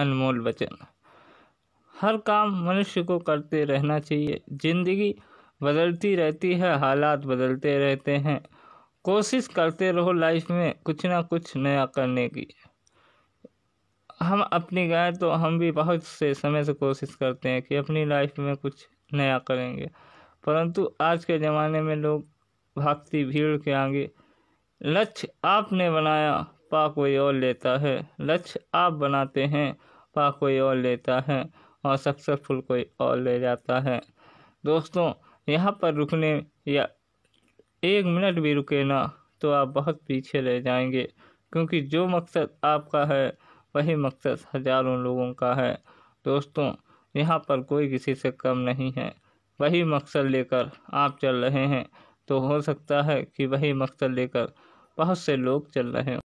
अनमोल वचन हर काम मनुष्य को करते रहना चाहिए जिंदगी बदलती रहती है हालात बदलते रहते हैं कोशिश करते रहो लाइफ में कुछ ना कुछ नया करने की हम अपनी गए तो हम भी बहुत से समय से कोशिश करते हैं कि अपनी लाइफ में कुछ नया करेंगे परंतु आज के ज़माने में लोग भागती भीड़ के आगे लक्ष्य आपने बनाया पा कोई और लेता है लक्ष्य आप बनाते हैं पा कोई और लेता है और सक्सेसफुल कोई और ले जाता है दोस्तों यहाँ पर रुकने या एक मिनट भी रुके ना तो आप बहुत पीछे रह जाएंगे क्योंकि जो मकसद आपका है वही मकसद हजारों लोगों का है दोस्तों यहाँ पर कोई किसी से कम नहीं है वही मकसद लेकर आप चल रहे हैं तो हो सकता है कि वही मकसद लेकर बहुत से लोग चल रहे हैं